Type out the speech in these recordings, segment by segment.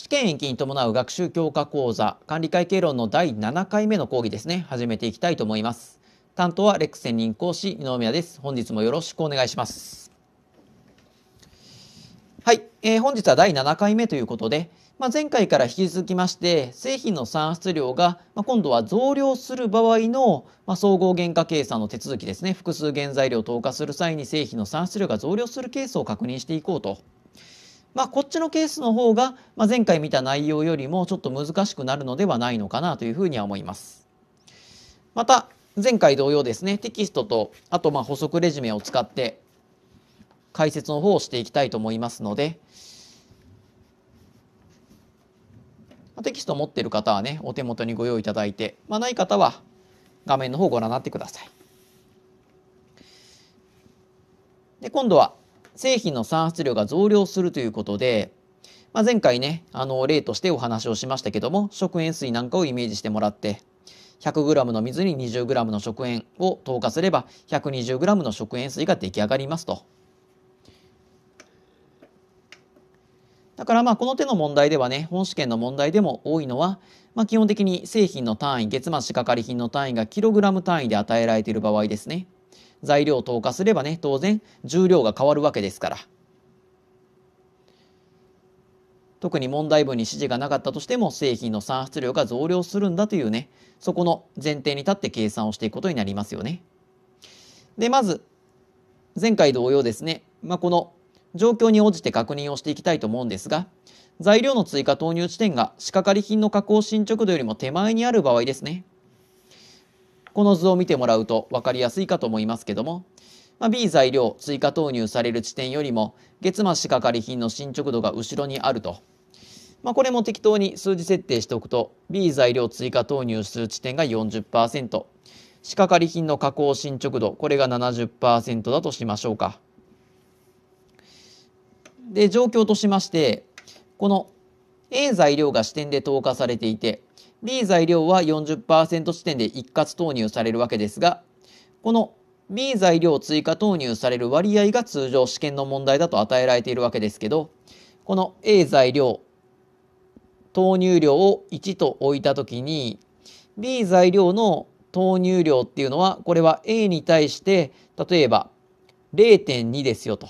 試験延期に伴う学習強化講座管理会計論の第7回目の講義ですね始めていきたいと思います担当はレック専任講師二宮です本日もよろしくお願いしますはい、えー、本日は第7回目ということでまあ、前回から引き続きまして製品の算出量が、まあ、今度は増量する場合の、まあ、総合原価計算の手続きですね複数原材料を投下する際に製品の算出量が増量するケースを確認していこうとまあ、こっちのケースの方が、まあ、前回見た内容よりもちょっと難しくなるのではないのかなというふうには思います。また前回同様ですねテキストとあとまあ補足レジュメを使って解説の方をしていきたいと思いますのでテキストを持っている方はねお手元にご用意いただいて、まあ、ない方は画面の方をご覧になってください。で今度は製品の産出量が増量するということで、まあ、前回ね、あの、例としてお話をしましたけども、食塩水なんかをイメージしてもらって、100g の水に 20g の食塩を投下すれば 120g の食塩水が出来上がりますと。だからまあこの手の問題ではね、本試験の問題でも多いのは、まあ、基本的に製品の単位、月末仕掛かり品の単位がキログラム単位で与えられている場合ですね。材料を投下すればね、当然重量が変わるわけですから。特に問題文に指示がなかったとしても製品の産出量が増量するんだというね、そこの前提に立って計算をしていくことになりますよね。で、まず、前回同様ですね、まあ、この状況に応じて確認をしていきたいと思うんですが、材料の追加投入地点が仕掛かり品の加工進捗度よりも手前にある場合ですね。この図を見てもらうと分かりやすいかと思いますけども、まあ、B 材料追加投入される地点よりも月末仕掛かり品の進捗度が後ろにあると、まあ、これも適当に数字設定しておくと B 材料追加投入する地点が40%仕掛かり品の加工進捗度これが70%だとしましょうか。で状況としましてこの A 材料が支点で投下されていて B 材料は40%地点で一括投入されるわけですが、この B 材料追加投入される割合が通常試験の問題だと与えられているわけですけど、この A 材料投入量を1と置いた時に B 材料の投入量っていうのはこれは A に対して例えば0.2ですよと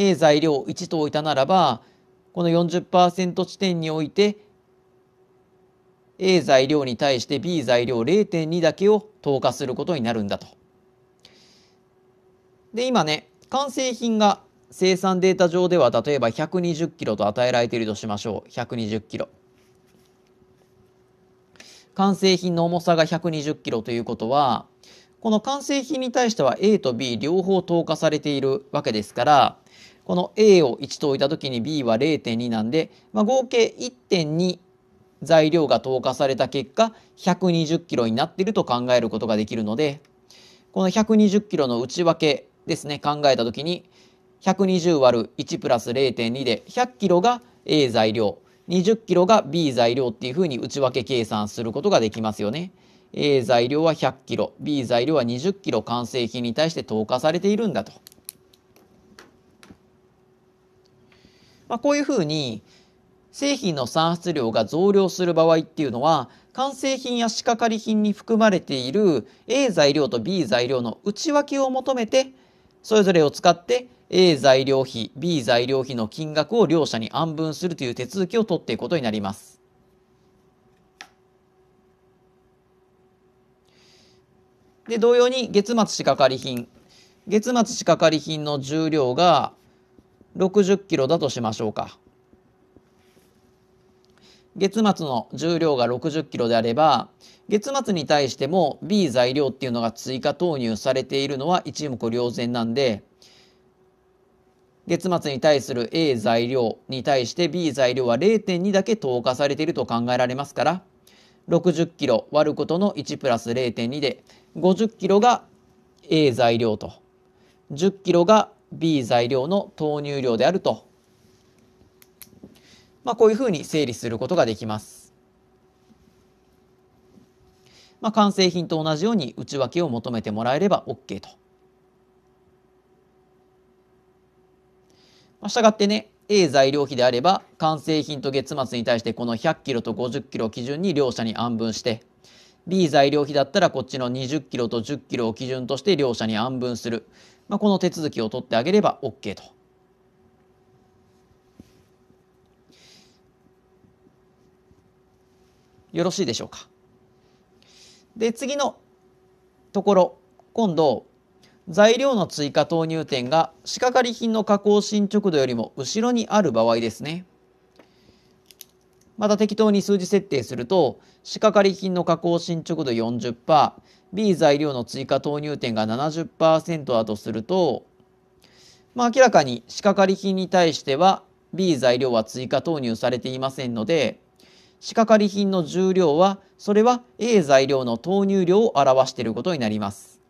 A 材料1と置いたならばこの40%地点において A 材料に対して B 材料0.2だけを投下することになるんだと。で今ね完成品が生産データ上では例えば120キロと与えられているとしましょう120キロ。完成品の重さが120キロということはこの完成品に対しては A と B 両方投下されているわけですからこの A を1と置いた時に B は0.2なんで、まあ、合計1.2材料が投下された結果120キロになっていると考えることができるのでこの120キロの内訳ですね考えた時に 120÷1 プラス0.2で100キロが A 材料20キロが B 材料っていうふうに内訳計算することができますよね。A 材料は100キロ B 材料は20キロ完成品に対して投下されているんだと。まあ、こういうふうに製品の産出量が増量する場合っていうのは完成品や仕掛かり品に含まれている A 材料と B 材料の内訳を求めてそれぞれを使って A 材料費 B 材料費の金額を両者に安分するという手続きを取っていくことになります。で同様に月末仕掛かり品月末仕掛かり品の重量が60キロだとしましょうか月末の重量が60キロであれば月末に対しても B 材料っていうのが追加投入されているのは一目瞭然なんで月末に対する A 材料に対して B 材料は0.2だけ投下されていると考えられますから60キロ割ることの1プラス0.2で50キロが A 材料と10キロが B 材料の投入量であると、まあ、こういうふうに整理することができます。まあ、完成品と同じように内訳を求めてもらえれば OK と。まあ、したがってね A 材料費であれば完成品と月末に対してこの100キロと50キロを基準に両者に安分して B 材料費だったらこっちの20キロと10キロを基準として両者に安分する、まあ、この手続きを取ってあげれば OK と。よろしいでしょうか。で次のところ今度材料の追加投入点が仕掛かり品の加工進捗度よりも後ろにある場合ですね。また適当に数字設定すると仕掛かり品の加工進捗度 40%B 材料の追加投入点が70%だとすると、まあ、明らかに仕掛かり品に対しては B 材料は追加投入されていませんので仕掛かり品の重量はそれは A 材料の投入量を表していることになります。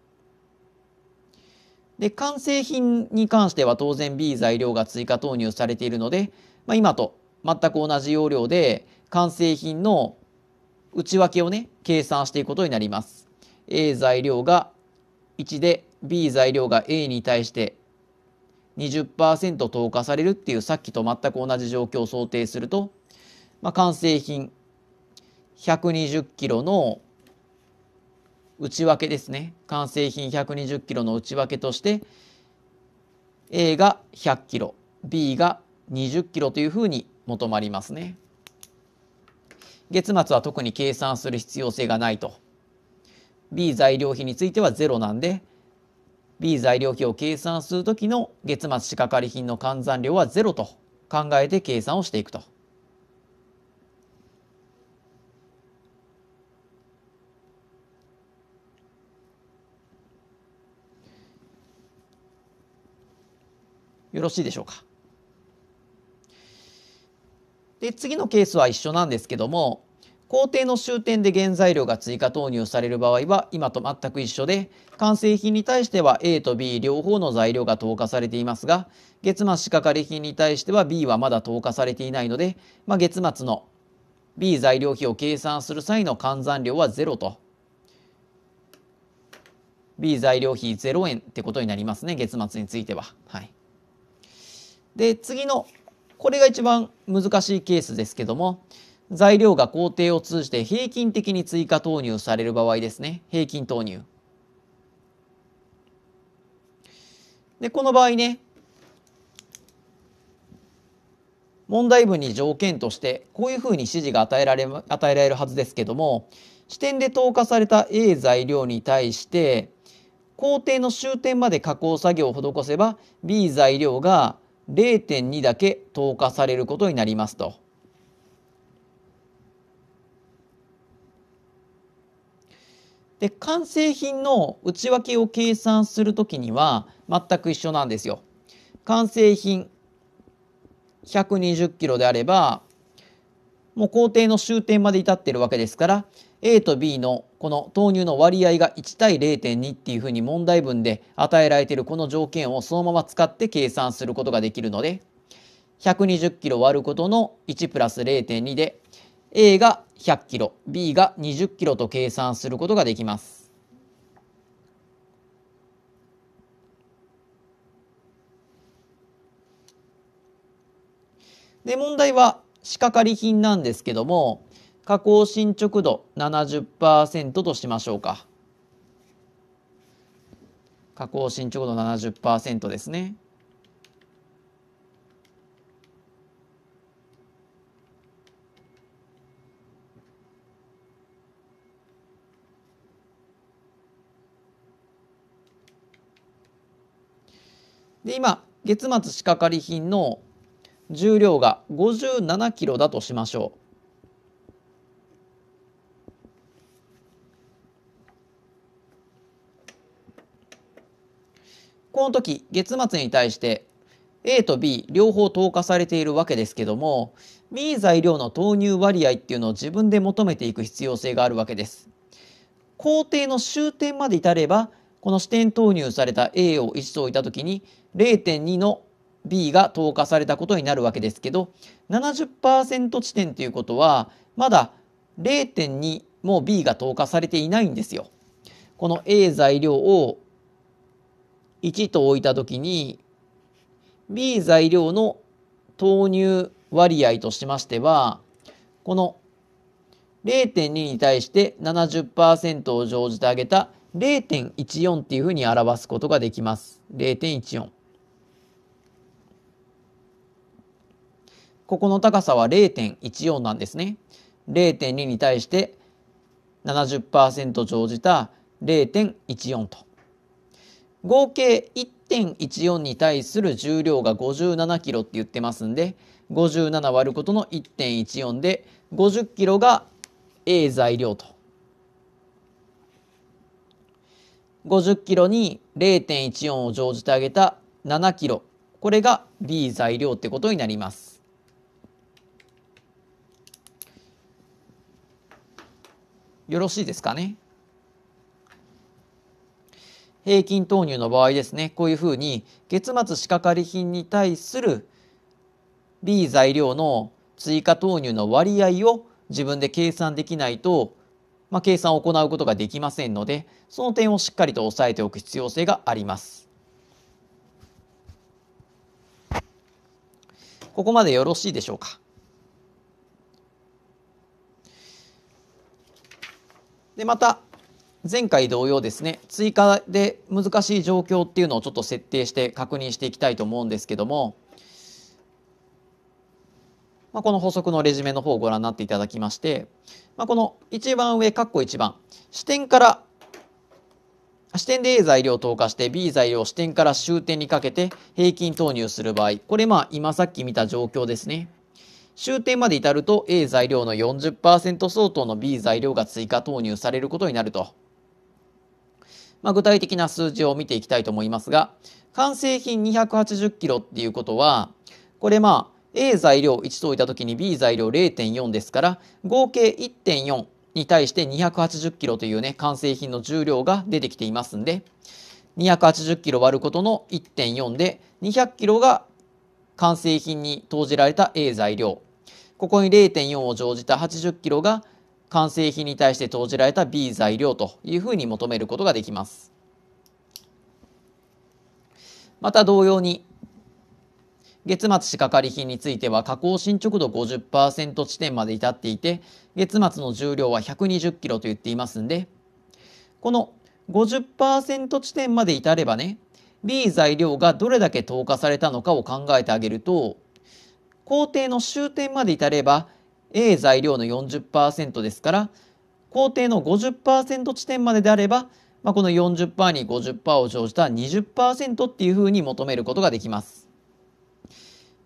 で完成品に関しては当然 B 材料が追加投入されているので、まあ、今と全く同じ要領で完成品の内訳をね計算していくことになります。A 材料が1で B 材料が A に対して20%投下されるっていうさっきと全く同じ状況を想定すると、まあ、完成品120キロの内訳ですね完成品120キロの内訳として A が100キロ B が20キロというふうに求まりますね。月末は特に計算する必要性がないと。B 材料費については0なんで B 材料費を計算する時の月末仕掛り品の換算量は0と考えて計算をしていくと。よろしいでしょうか。で次のケースは一緒なんですけども工程の終点で原材料が追加投入される場合は今と全く一緒で完成品に対しては A と B 両方の材料が投下されていますが月末仕掛かり品に対しては B はまだ投下されていないので、まあ、月末の B 材料費を計算する際の換算量は0と B 材料費0円ってことになりますね月末については。はい、で次のこれが一番難しいケースですけども、材料が工程を通じて平均的に追加投入される場合ですね。平均投入。で、この場合ね、問題文に条件としてこういうふうに指示が与えられ与えられるはずですけども視点で投下された A 材料に対して工程の終点まで加工作業を施せば B 材料が0.2だけ投下されることになりますと。で完成品の内訳を計算するときには全く一緒なんですよ。完成品120キロであればもう工程の終点まで至ってるわけですから A と B のこの豆乳の割合が1対0.2っていうふうに問題文で与えられているこの条件をそのまま使って計算することができるので 120kg 割ることの1プラス0.2で A が 100kg、B が 20kg と計算することができます。で問題は仕掛かり品なんですけども加工進捗度70%としましょうか。加工進捗度70%ですね。で今月末仕掛かり品の重量が5 7キロだとしましょう。の時月末に対して A と B 両方投下されているわけですけども B 材料の投入割合っていうのを自分で求めていく必要性があるわけです。工程の終点まで至ればこの支点投入された A を1と置いた時に0.2の B が投下されたことになるわけですけど70%地点ということはまだ0.2も B が投下されていないんですよ。この A 材料を1と置いた時に B 材料の投入割合としましてはこの0.2に対して70%を乗じてあげた0.14っていうふうに表すことができます。0.14ここの高さは0.14なんですね。0.2に対して70%乗じた0.14と。合計1.14に対する重量が 57kg って言ってますんで57割ることの1.14で 50kg が A 材料と 50kg に0.14を乗じてあげた 7kg これが B 材料ってことになります。よろしいですかね。平均投入の場合ですね、こういうふうに月末仕掛かり品に対する B 材料の追加投入の割合を自分で計算できないと、まあ、計算を行うことができませんので、その点をしっかりと押さえておく必要性があります。ここまでよろしいでしょうか。で、また、前回同様ですね追加で難しい状況っていうのをちょっと設定して確認していきたいと思うんですけども、まあ、この補足のレジュメの方をご覧になっていただきまして、まあ、この一番上括弧1番視点から視点で A 材料を投下して B 材料を視点から終点にかけて平均投入する場合これまあ今さっき見た状況ですね終点まで至ると A 材料の40%相当の B 材料が追加投入されることになるとまあ、具体的な数字を見ていきたいと思いますが、完成品280キロっていうことは、これまあ、A 材料1と置いた時に B 材料0.4ですから、合計1.4に対して280キロというね、完成品の重量が出てきていますんで、280キロ割ることの1.4で、200キロが完成品に投じられた A 材料。ここに0.4を乗じた80キロが完成品に対して投じられた B 材料というふうに求めることができます。また同様に月末仕掛かり品については加工進捗度50%地点まで至っていて月末の重量は120キロと言っていますんでこの50%地点まで至ればね B 材料がどれだけ投下されたのかを考えてあげると工程の終点まで至れば A 材料の40%ですから工程の50%地点までであれば、まあ、この40%に50%を乗じた20%っていうふうに求めることができます。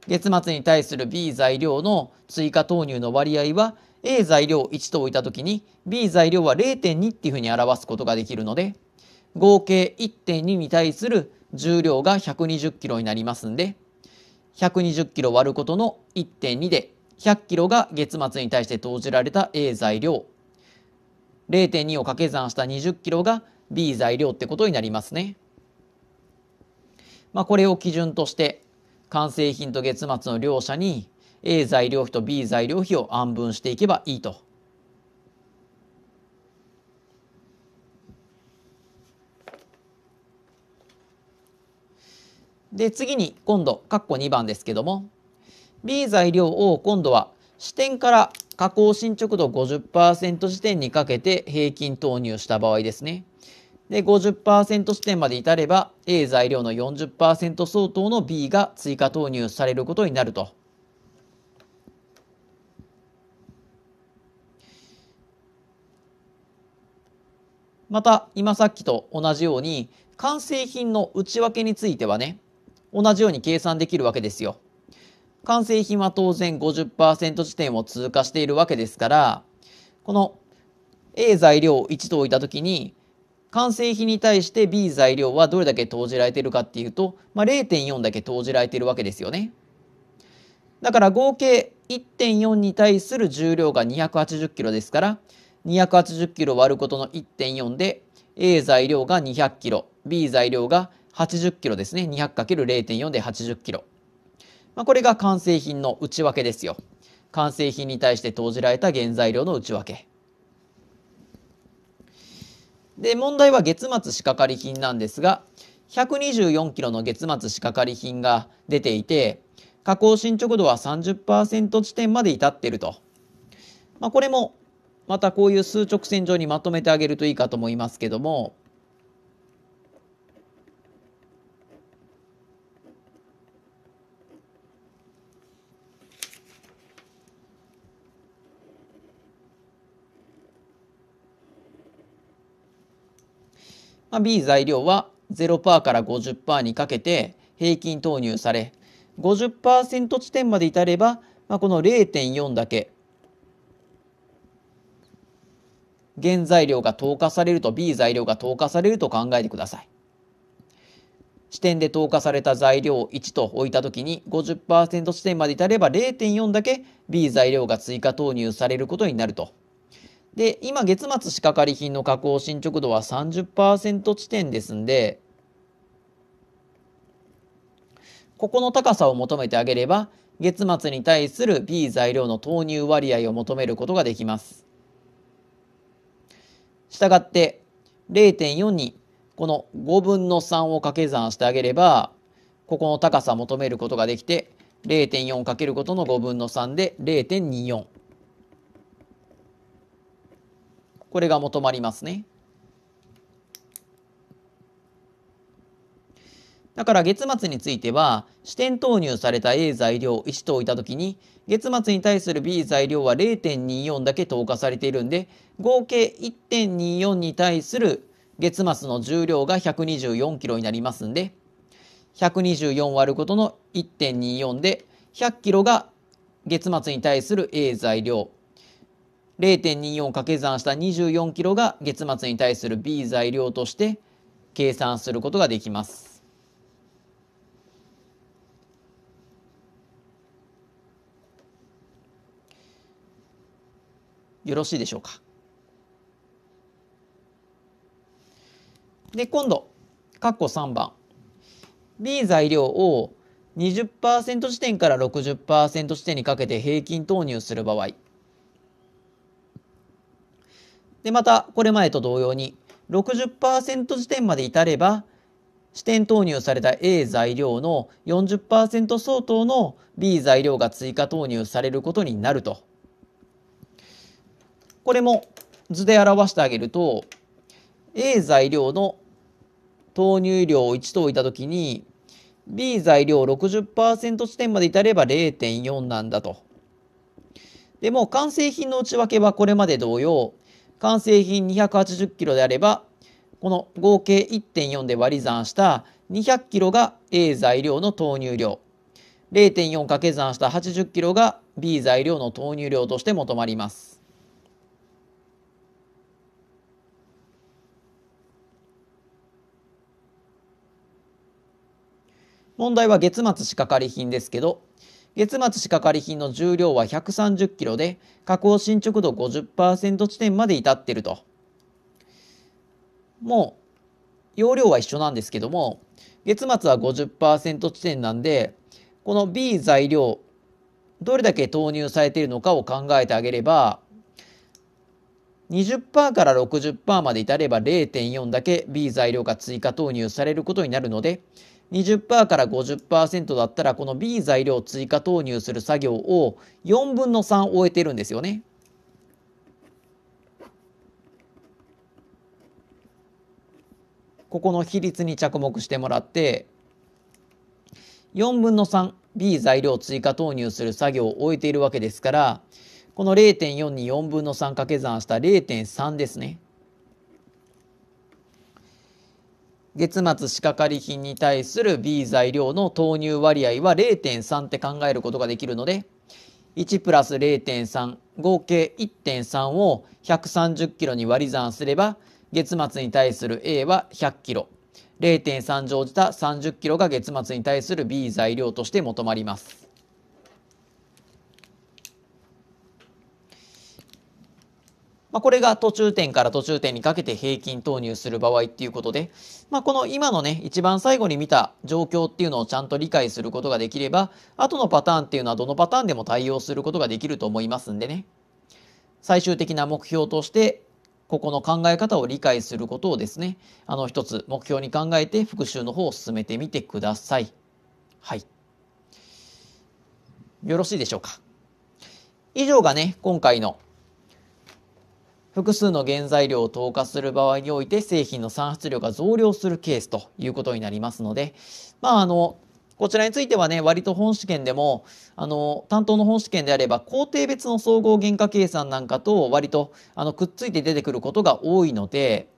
月末に対する B 材料の追加投入の割合は A 材料1と置いた時に B 材料は0.2っていうふうに表すことができるので合計1.2に対する重量が120キロになりますんで120キロ割ることの1.2で100キロが月末に対して投じられた A 材料0.2を掛け算した20キロが B 材料ってことになりますね。まあ、これを基準として完成品と月末の両者に A 材料費と B 材料費を暗分していけばいいと。で次に今度括弧2番ですけども B 材料を今度は支点から加工進捗度50%時点にかけて平均投入した場合ですね。で50%地点まで至れば A 材料の40%相当の B が追加投入されることになると。また今さっきと同じように完成品の内訳についてはね同じように計算できるわけですよ。完成品は当然50%地点を通過しているわけですから、この A 材料を1と置いたときに、完成品に対して B 材料はどれだけ投じられているかっていうと、まあ、0.4だけ投じられているわけですよね。だから合計1.4に対する重量が 280kg ですから 280kg 割ることの1.4で A 材料が 200kg B 材料が 80kg ですね 200×0.4 で 80kg まあ、これが完成品の内訳ですよ。完成品に対して投じられた原材料の内訳。で、問題は月末仕掛かり品なんですが、124キロの月末仕掛かり品が出ていて、加工進捗度は30%地点まで至っていると。まあ、これもまたこういう数直線上にまとめてあげるといいかと思いますけども、まあ、B 材料は0%から50%にかけて平均投入され50%地点まで至れば、まあ、この0.4だけ原材料が投下されると B 材料が投下されると考えてください。地点で投下された材料を1と置いた時に50%地点まで至れば0.4だけ B 材料が追加投入されることになると。で、今月末仕掛かり品の加工進捗度は30%地点ですんで、ここの高さを求めてあげれば、月末に対する B 材料の投入割合を求めることができます。したがって0.4にこの5分の3を掛け算してあげればここの高さ求めることができて0.4かけることの5分の3で0.24これが求まりますね。だから月末については支店投入された A 材料1と置いた時に月末に対する B 材料は0.24だけ投下されているんで合計1.24に対する月末の重量が 124kg になりますんで124割ることの1.24で 100kg が月末に対する A 材料0.24掛け算した24キロが月末に対する B 材料として計算することができます。よろしいでしょうか。で今度括弧3番 B 材料を20%地点から60%地点にかけて平均投入する場合でまたこれ前と同様に60%時点まで至れば支店投入された A 材料の40%相当の B 材料が追加投入されることになるとこれも図で表してあげると A 材料の投入量を1と置いた時に B 材料60%地点まで至れば0.4なんだと。でも完成品の内訳はこれまで同様完成品 280kg であればこの合計1.4で割り算した 200kg が A 材料の投入量0.4掛け算した 80kg が B 材料の投入量として求まります。問題は月末仕掛かり品ですけど月末仕掛かり品の重量は130キロで、加工進捗度50%地点まで至ってると。もう、容量は一緒なんですけども、月末は50%地点なんで、この B 材料、どれだけ投入されているのかを考えてあげれば、20%から60%まで至れば0.4だけ B 材料が追加投入されることになるので、20%から50%だったらこの B 材料追加投入する作業を4分の3終えてるんですよね。ここの比率に着目してもらって4分の 3B 材料追加投入する作業を終えているわけですからこの0.4に4分の3掛け算した0.3ですね。月末仕掛かり品に対する B 材料の投入割合は0.3って考えることができるので1プラス0.3合計1.3を130キロに割り算すれば月末に対する A は100キロ0.3乗じた30キロが月末に対する B 材料として求まります。まあ、これが途中点から途中点にかけて平均投入する場合っていうことで、まあ、この今のね一番最後に見た状況っていうのをちゃんと理解することができれば後のパターンっていうのはどのパターンでも対応することができると思いますんでね最終的な目標としてここの考え方を理解することをですねあの一つ目標に考えて復習の方を進めてみてください。はい、よろしいでしょうか。以上がね今回の複数の原材料を投下する場合において製品の産出量が増量するケースということになりますので、まあ、あのこちらについてはね割と本試験でもあの担当の本試験であれば工程別の総合原価計算なんかと割とあのくっついて出てくることが多いので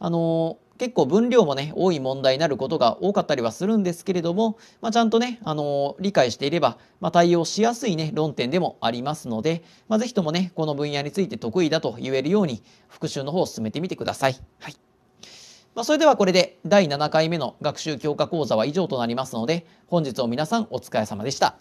あの結構分量もね、多い問題になることが多かったりはするんですけれども、まあ、ちゃんとね、あのー、理解していれば、まあ、対応しやすいね、論点でもありますので、まあ、ぜともね、この分野について得意だと言えるように、復習の方を進めてみてください。はい。まあ、それではこれで第7回目の学習強化講座は以上となりますので、本日も皆さんお疲れ様でした。